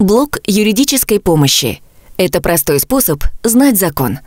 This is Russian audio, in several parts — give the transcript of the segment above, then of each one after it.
Блок юридической помощи. Это простой способ знать закон.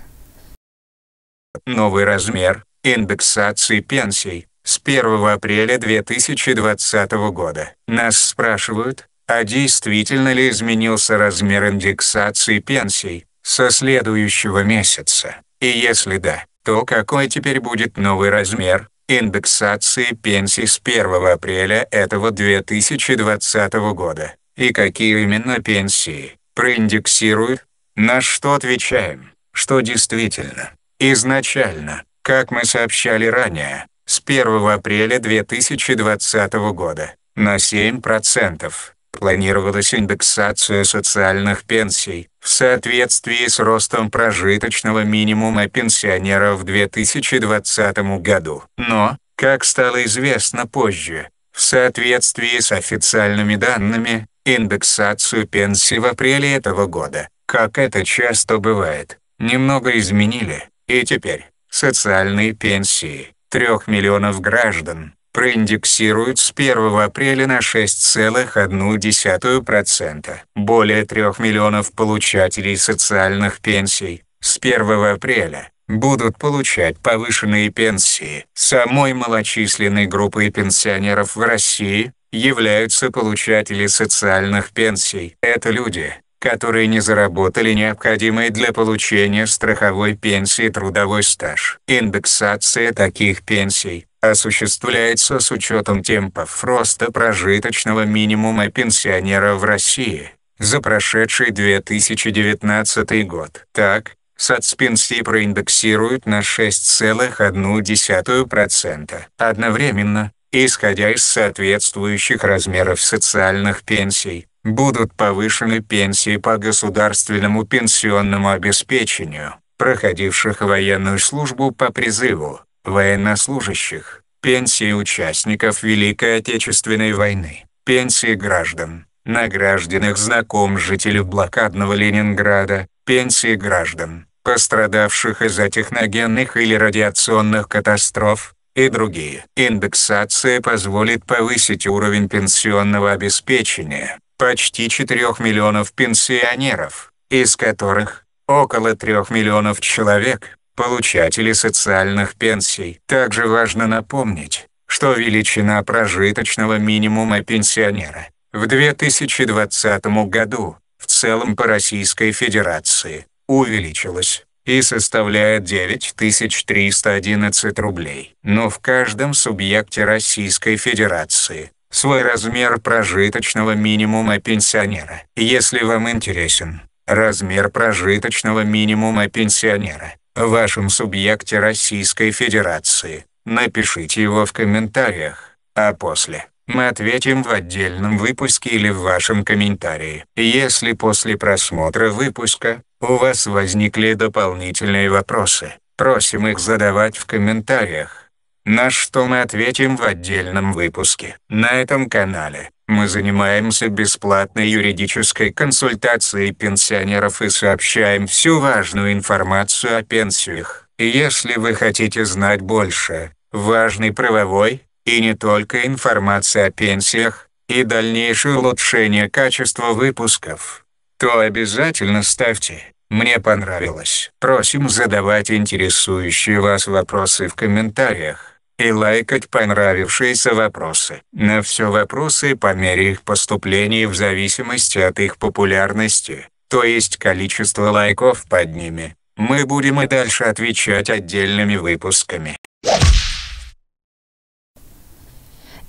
Новый размер индексации пенсий с 1 апреля 2020 года. Нас спрашивают, а действительно ли изменился размер индексации пенсий со следующего месяца? И если да, то какой теперь будет новый размер индексации пенсий с 1 апреля этого 2020 года? и какие именно пенсии проиндексируют, на что отвечаем, что действительно, изначально, как мы сообщали ранее, с 1 апреля 2020 года на 7% планировалась индексация социальных пенсий в соответствии с ростом прожиточного минимума пенсионера в 2020 году. Но, как стало известно позже, в соответствии с официальными данными, индексацию пенсий в апреле этого года, как это часто бывает, немного изменили, и теперь социальные пенсии 3 миллионов граждан проиндексируют с 1 апреля на 6,1%. Более 3 миллионов получателей социальных пенсий с 1 апреля будут получать повышенные пенсии. Самой малочисленной группой пенсионеров в России являются получатели социальных пенсий. Это люди, которые не заработали необходимые для получения страховой пенсии трудовой стаж. Индексация таких пенсий осуществляется с учетом темпов роста прожиточного минимума пенсионера в России за прошедший 2019 год. Так, Соцпенсии проиндексируют на 6,1% одновременно, исходя из соответствующих размеров социальных пенсий. Будут повышены пенсии по государственному пенсионному обеспечению, проходивших военную службу по призыву, военнослужащих, пенсии участников Великой Отечественной войны, пенсии граждан, награжденных знаком жителей блокадного Ленинграда, пенсии граждан, пострадавших из-за техногенных или радиационных катастроф, и другие. Индексация позволит повысить уровень пенсионного обеспечения почти 4 миллионов пенсионеров, из которых около 3 миллионов человек – получатели социальных пенсий. Также важно напомнить, что величина прожиточного минимума пенсионера в 2020 году целом по Российской Федерации, увеличилась и составляет 9311 рублей. Но в каждом субъекте Российской Федерации свой размер прожиточного минимума пенсионера. Если вам интересен размер прожиточного минимума пенсионера в вашем субъекте Российской Федерации, напишите его в комментариях, а после мы ответим в отдельном выпуске или в вашем комментарии. Если после просмотра выпуска у вас возникли дополнительные вопросы, просим их задавать в комментариях, на что мы ответим в отдельном выпуске. На этом канале мы занимаемся бесплатной юридической консультацией пенсионеров и сообщаем всю важную информацию о пенсиях. Если вы хотите знать больше, важный правовой, и не только информация о пенсиях, и дальнейшее улучшение качества выпусков, то обязательно ставьте «Мне понравилось». Просим задавать интересующие вас вопросы в комментариях и лайкать понравившиеся вопросы. На все вопросы по мере их поступления в зависимости от их популярности, то есть количества лайков под ними, мы будем и дальше отвечать отдельными выпусками.